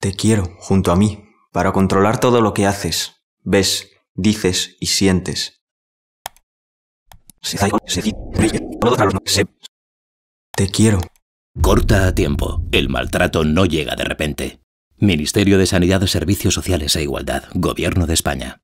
Te quiero junto a mí, para controlar todo lo que haces, ves, dices y sientes. Te quiero. Corta a tiempo. El maltrato no llega de repente. Ministerio de Sanidad, Servicios Sociales e Igualdad, Gobierno de España.